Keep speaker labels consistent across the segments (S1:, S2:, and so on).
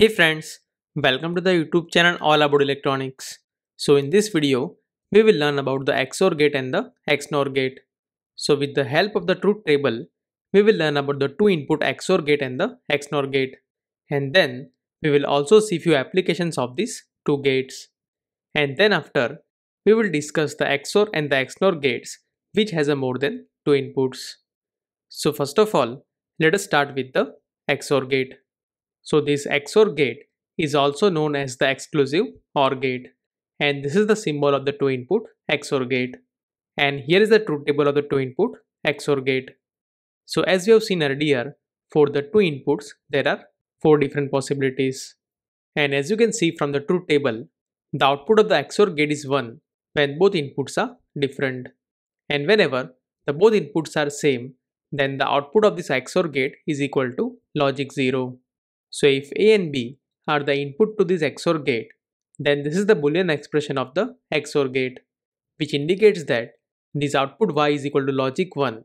S1: Hey friends, welcome to the YouTube channel all about electronics. So in this video, we will learn about the XOR gate and the XNOR gate. So with the help of the truth table, we will learn about the two input XOR gate and the XNOR gate. And then we will also see few applications of these two gates. And then after, we will discuss the XOR and the XNOR gates which has a more than two inputs. So first of all, let us start with the XOR gate. So this XOR gate is also known as the exclusive OR gate and this is the symbol of the two input XOR gate. And here is the truth table of the two input XOR gate. So as we have seen earlier, for the two inputs there are four different possibilities. And as you can see from the truth table, the output of the XOR gate is 1 when both inputs are different. And whenever the both inputs are same, then the output of this XOR gate is equal to logic 0. So if A and B are the input to this XOR gate, then this is the boolean expression of the XOR gate, which indicates that this output Y is equal to logic 1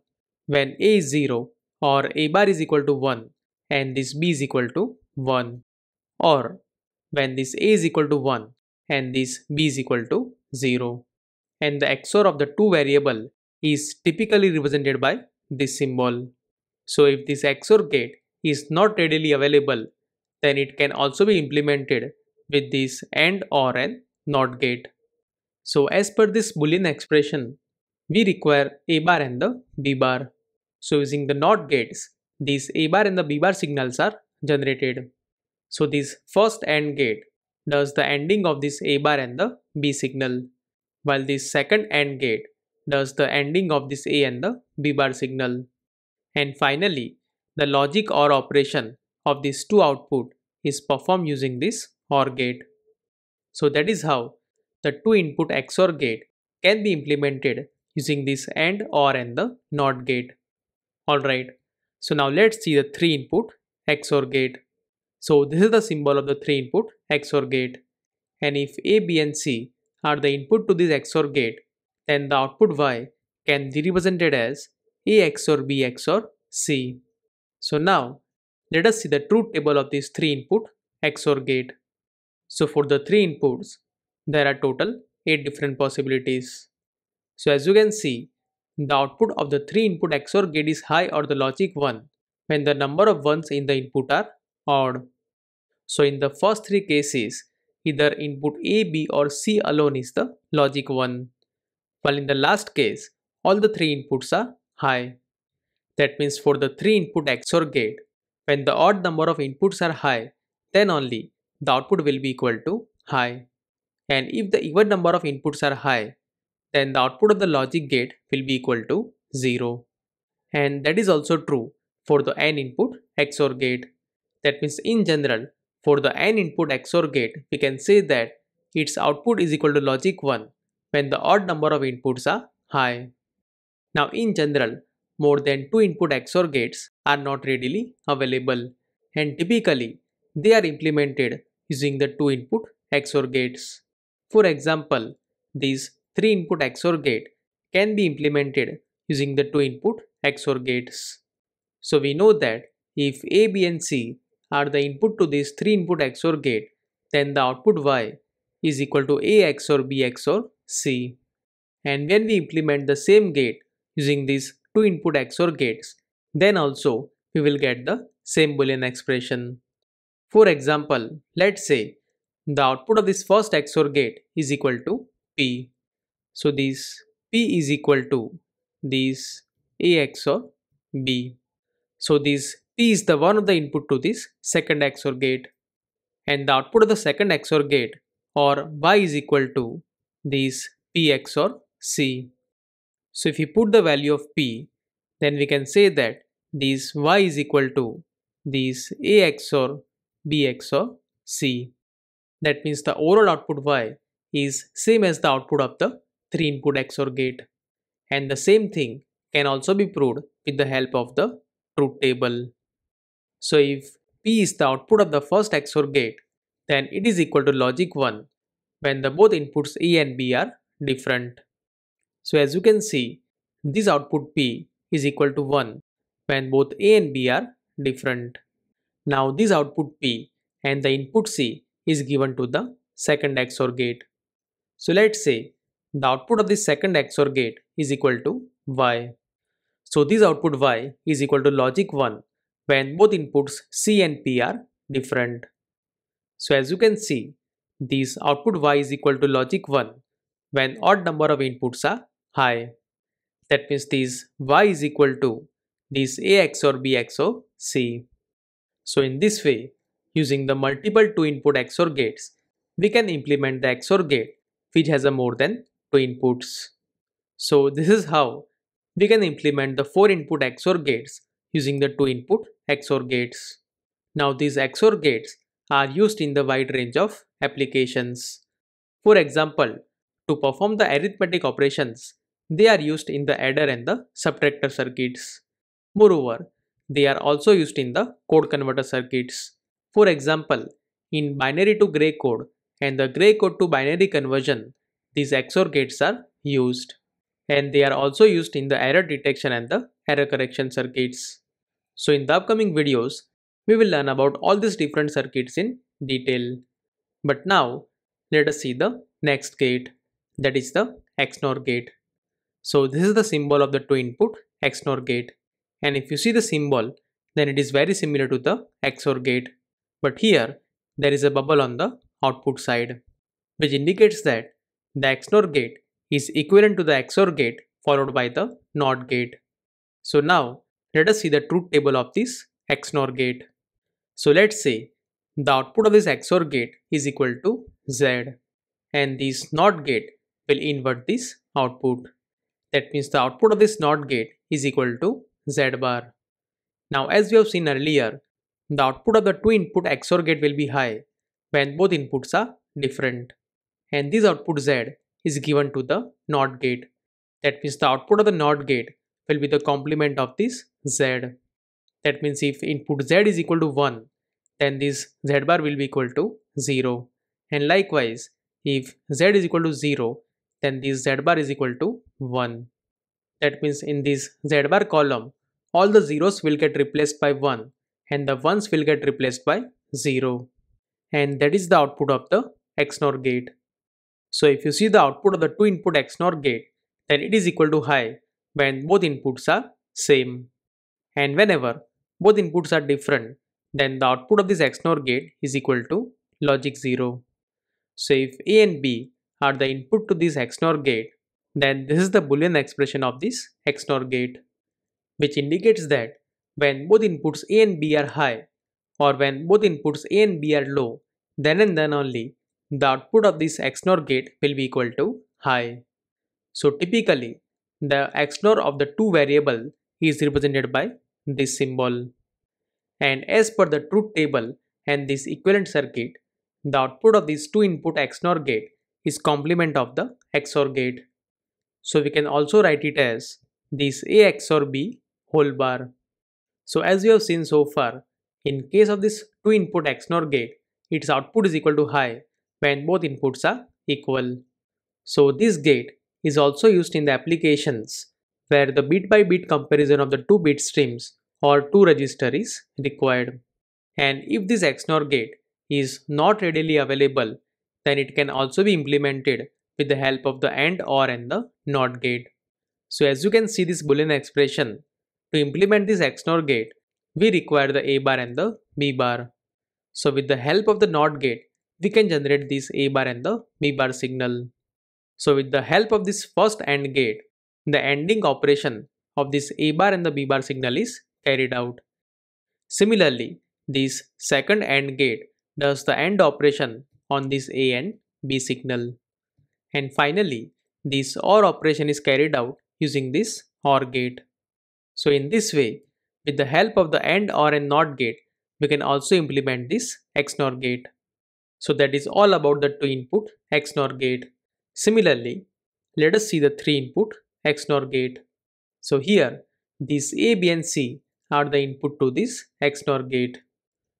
S1: when A is 0 or A bar is equal to 1 and this B is equal to 1 or when this A is equal to 1 and this B is equal to 0. And the XOR of the two variable is typically represented by this symbol. So if this XOR gate is not readily available then it can also be implemented with this AND or an NOT gate. So as per this boolean expression, we require A bar and the B bar. So using the NOT gates, these A bar and the B bar signals are generated. So this first AND gate does the ending of this A bar and the B signal, while this second AND gate does the ending of this A and the B bar signal. And finally, the logic OR operation of these two output is performed using this OR gate. So that is how the two input XOR gate can be implemented using this AND OR and the NOT gate. Alright, so now let's see the three input XOR gate. So this is the symbol of the three input XOR gate. And if A, B and C are the input to this XOR gate, then the output Y can be represented as A XOR B XOR C. So now let us see the truth table of this 3 input XOR gate. So for the 3 inputs, there are total 8 different possibilities. So as you can see, the output of the 3 input XOR gate is high or the logic 1 when the number of 1s in the input are odd. So in the first 3 cases, either input A, B or C alone is the logic 1. While in the last case, all the 3 inputs are high. That means for the 3 input XOR gate, when the odd number of inputs are high, then only the output will be equal to high. And if the even number of inputs are high, then the output of the logic gate will be equal to 0. And that is also true for the n input XOR gate. That means in general, for the n input XOR gate, we can say that its output is equal to logic 1 when the odd number of inputs are high. Now in general, more than 2 input XOR gates are not readily available and typically they are implemented using the two input XOR gates. For example, these three input XOR gate can be implemented using the two input XOR gates. So we know that if A, B and C are the input to this three input XOR gate, then the output Y is equal to A XOR B XOR C. And when we implement the same gate using these two input XOR gates, then also we will get the same boolean expression. For example, let's say the output of this first XOR gate is equal to P. So this P is equal to this A XOR B. So this P is the one of the input to this second XOR gate and the output of the second XOR gate or Y is equal to this P XOR C. So if you put the value of P then we can say that this y is equal to these a XOR b XOR c. That means the overall output y is same as the output of the 3 input XOR gate. And the same thing can also be proved with the help of the truth table. So if P is the output of the first XOR gate, then it is equal to logic 1 when the both inputs A and B are different. So as you can see, this output P is equal to 1 when both A and B are different. Now this output P and the input C is given to the second XOR gate. So let's say the output of the second XOR gate is equal to Y. So this output Y is equal to logic 1 when both inputs C and P are different. So as you can see, this output Y is equal to logic 1 when odd number of inputs are high. That means these y is equal to these ax or bx of c. So in this way, using the multiple two input XOR gates, we can implement the XOR gate which has a more than two inputs. So this is how we can implement the four input XOR gates using the two input XOR gates. Now these XOR gates are used in the wide range of applications. For example, to perform the arithmetic operations they are used in the adder and the subtractor circuits. Moreover, they are also used in the code converter circuits. For example, in binary to gray code and the gray code to binary conversion, these XOR gates are used. And they are also used in the error detection and the error correction circuits. So in the upcoming videos, we will learn about all these different circuits in detail. But now, let us see the next gate, that is the XNOR gate. So this is the symbol of the two input XNOR gate. And if you see the symbol, then it is very similar to the XOR gate. But here, there is a bubble on the output side, which indicates that the XNOR gate is equivalent to the XOR gate followed by the NOT gate. So now, let us see the truth table of this XNOR gate. So let's say the output of this XOR gate is equal to Z and this NOT gate will invert this output. That means the output of this NOT gate is equal to Z bar. Now as we have seen earlier, the output of the two input XOR gate will be high when both inputs are different. And this output Z is given to the NOT gate. That means the output of the NOT gate will be the complement of this Z. That means if input Z is equal to 1, then this Z bar will be equal to 0. And likewise, if Z is equal to 0, then this z bar is equal to 1. That means in this z bar column, all the zeros will get replaced by 1 and the ones will get replaced by 0. And that is the output of the XNOR gate. So if you see the output of the two input XNOR gate, then it is equal to high when both inputs are same. And whenever both inputs are different, then the output of this XNOR gate is equal to logic 0. So if A and B are the input to this XNOR gate, then this is the boolean expression of this XNOR gate, which indicates that when both inputs A and B are high, or when both inputs A and B are low, then and then only the output of this XNOR gate will be equal to high. So typically, the XNOR of the two variable is represented by this symbol. And as per the truth table and this equivalent circuit, the output of this two input XNOR gate is complement of the XOR gate. So we can also write it as this A XOR B whole bar. So as you have seen so far, in case of this two input XNOR gate, its output is equal to high when both inputs are equal. So this gate is also used in the applications where the bit by bit comparison of the two bit streams or two register is required. And if this XNOR gate is not readily available then it can also be implemented with the help of the AND OR and the NOT gate. So as you can see this boolean expression, to implement this XNOR gate, we require the A bar and the B bar. So with the help of the NOT gate, we can generate this A bar and the B bar signal. So with the help of this first AND gate, the ending operation of this A bar and the B bar signal is carried out. Similarly, this second AND gate does the AND operation on this A and B signal. And finally, this OR operation is carried out using this OR gate. So in this way, with the help of the AND OR and NOT gate, we can also implement this XNOR gate. So that is all about the 2 input XNOR gate. Similarly, let us see the 3 input XNOR gate. So here, these A, B and C are the input to this XNOR gate.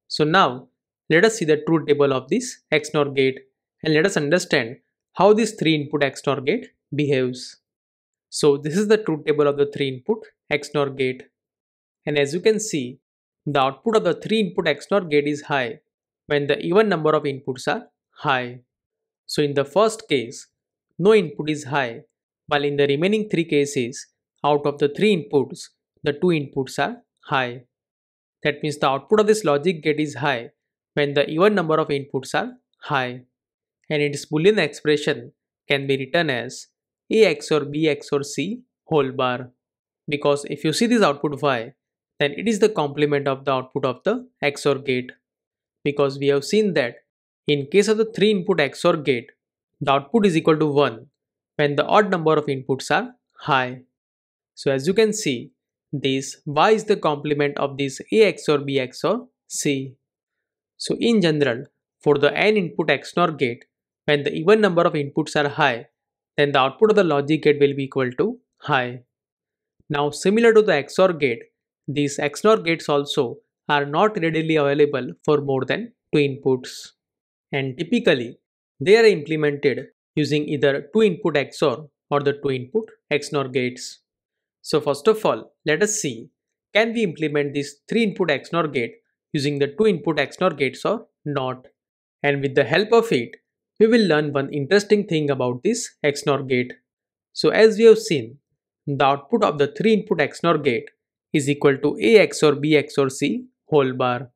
S1: So now let us see the truth table of this XNOR gate and let us understand how this 3 input XNOR gate behaves. So this is the truth table of the 3 input XNOR gate. And as you can see, the output of the 3 input XNOR gate is high when the even number of inputs are high. So in the first case, no input is high, while in the remaining 3 cases, out of the 3 inputs, the 2 inputs are high. That means the output of this logic gate is high when the even number of inputs are high and its boolean expression can be written as ax or bx or c whole bar because if you see this output y then it is the complement of the output of the xor gate because we have seen that in case of the 3 input xor gate the output is equal to 1 when the odd number of inputs are high so as you can see this y is the complement of this a xor b xor c so in general, for the n input XNOR gate, when the even number of inputs are high, then the output of the logic gate will be equal to high. Now similar to the XOR gate, these XNOR gates also are not readily available for more than two inputs. And typically, they are implemented using either two input XOR or the two input XNOR gates. So first of all, let us see, can we implement this three input XNOR gate using the two input XNOR gates or NOT. And with the help of it, we will learn one interesting thing about this XNOR gate. So as we have seen, the output of the three input XNOR gate is equal to A XOR B XOR C whole bar.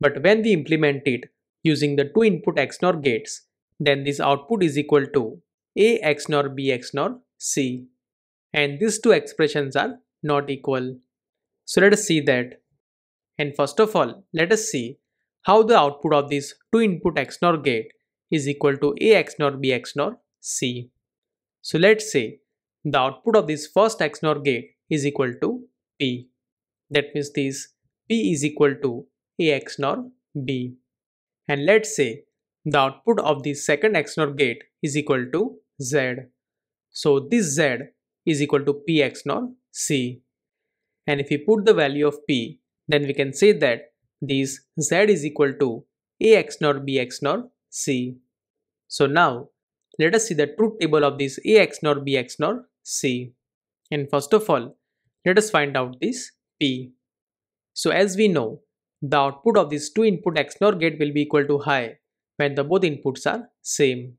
S1: But when we implement it using the two input XNOR gates, then this output is equal to A XNOR B XNOR C. And these two expressions are not equal. So let us see that. And first of all, let us see how the output of this 2 input XNOR gate is equal to A XNOR B XNOR C. So let's say the output of this first XNOR gate is equal to P. That means this P is equal to A XNOR B. And let's say the output of the second XNOR gate is equal to Z. So this Z is equal to P XNOR C. And if we put the value of P then we can say that these z is equal to ax nor bx nor c. So now let us see the truth table of this ax nor bx nor c. And first of all, let us find out this p. So as we know, the output of this two input x nor gate will be equal to high when the both inputs are same.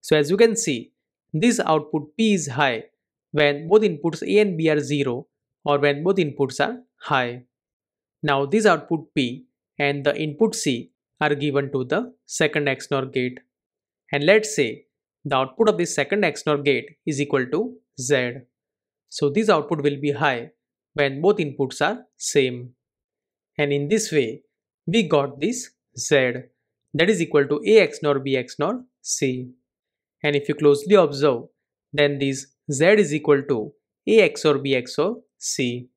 S1: So as you can see, this output p is high when both inputs a and b are 0 or when both inputs are high. Now this output P and the input C are given to the second XNOR gate. And let's say the output of the second XNOR gate is equal to Z. So this output will be high when both inputs are same. And in this way, we got this Z that is equal to A XNOR B XNOR C. And if you closely observe, then this Z is equal to A XOR B XOR C.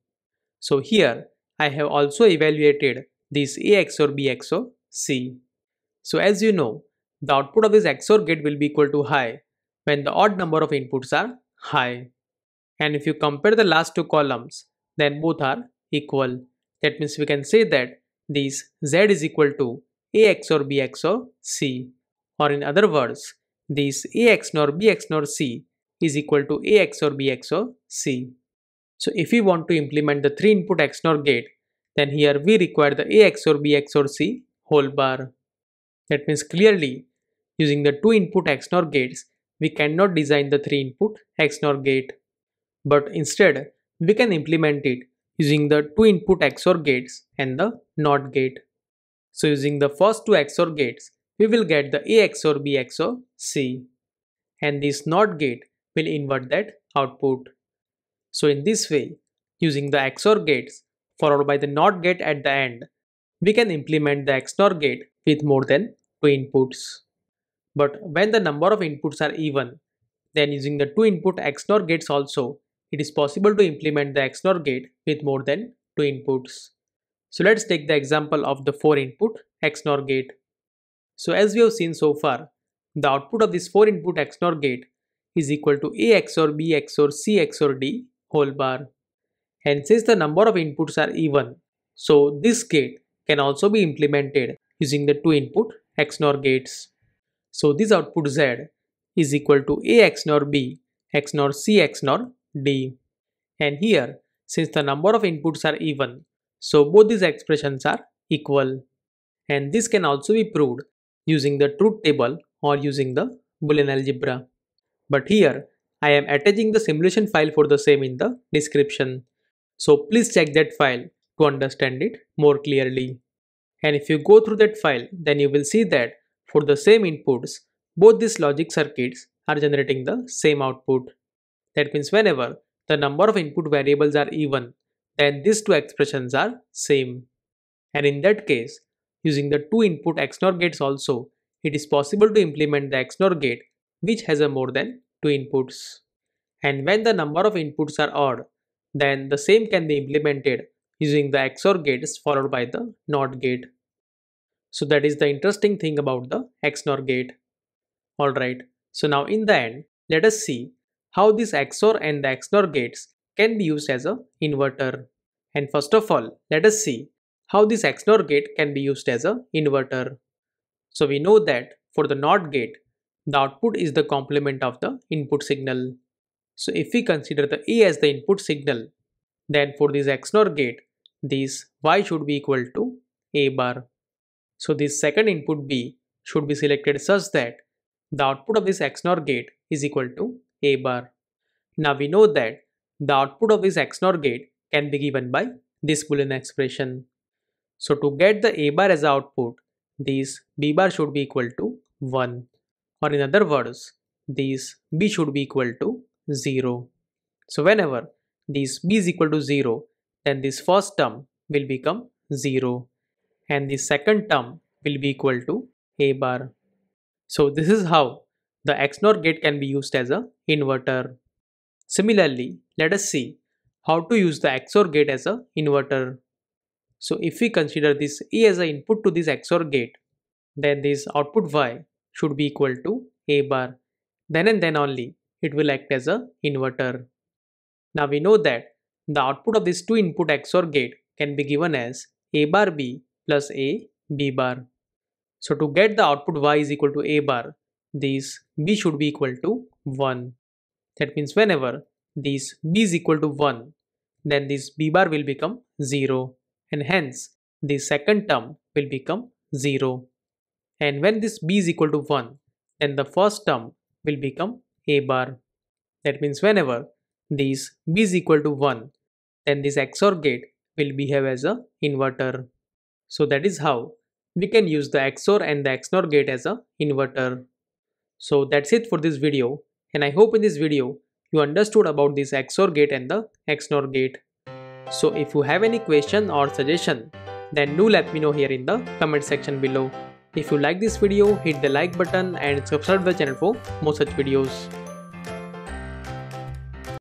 S1: So here I have also evaluated this AXOR BXOR C. So as you know, the output of this XOR gate will be equal to high when the odd number of inputs are high. And if you compare the last two columns, then both are equal. That means we can say that this Z is equal to AXOR BXOR C. Or in other words, this A XOR C is equal to AXOR BXOR C. So if we want to implement the 3 input XNOR gate, then here we require the A XOR B XOR C whole bar. That means clearly using the 2 input XNOR gates, we cannot design the 3 input XNOR gate. But instead, we can implement it using the 2 input XOR gates and the NOT gate. So using the first two XOR gates, we will get the A XOR B XOR C. And this NOT gate will invert that output. So in this way, using the XOR gates followed by the NOT gate at the end, we can implement the XNOR gate with more than two inputs. But when the number of inputs are even, then using the two input XNOR gates also, it is possible to implement the XNOR gate with more than two inputs. So let's take the example of the 4 input XNOR gate. So as we have seen so far, the output of this 4 input XNOR gate is equal to A XOR B XOR C XOR D whole bar. And since the number of inputs are even, so this gate can also be implemented using the two input XNOR gates. So this output Z is equal to A XNOR B XNOR C XNOR D. And here, since the number of inputs are even, so both these expressions are equal. And this can also be proved using the truth table or using the Boolean algebra. But here, I am attaching the simulation file for the same in the description. So please check that file to understand it more clearly. And if you go through that file, then you will see that for the same inputs, both these logic circuits are generating the same output. That means whenever the number of input variables are even, then these two expressions are same. And in that case, using the two input XNOR gates also, it is possible to implement the XNOR gate which has a more than two inputs. And when the number of inputs are odd, then the same can be implemented using the XOR gates followed by the NOT gate. So that is the interesting thing about the XNOR gate. Alright, so now in the end, let us see how this XOR and the XNOR gates can be used as a inverter. And first of all, let us see how this XNOR gate can be used as a inverter. So we know that for the NOT gate, the output is the complement of the input signal. So if we consider the A as the input signal, then for this XNOR gate, this Y should be equal to A bar. So this second input B should be selected such that the output of this XNOR gate is equal to A bar. Now we know that the output of this XNOR gate can be given by this boolean expression. So to get the A bar as output, this B bar should be equal to 1 or in other words these b should be equal to 0. So whenever these b is equal to 0 then this first term will become 0 and the second term will be equal to a bar. So this is how the XNOR gate can be used as a inverter. Similarly, let us see how to use the XOR gate as a inverter. So if we consider this E as an input to this XOR gate, then this output Y should be equal to A bar. Then and then only it will act as a inverter. Now we know that the output of this two input XOR gate can be given as A bar B plus A B bar. So to get the output Y is equal to A bar, these B should be equal to 1. That means whenever these B is equal to 1, then this B bar will become 0 and hence the second term will become 0. And when this b is equal to 1, then the first term will become a bar. That means whenever this b is equal to 1, then this XOR gate will behave as a inverter. So that is how we can use the XOR and the XNOR gate as a inverter. So that's it for this video and I hope in this video you understood about this XOR gate and the XNOR gate. So if you have any question or suggestion then do let me know here in the comment section below. If you like this video, hit the like button and subscribe the channel for more such videos.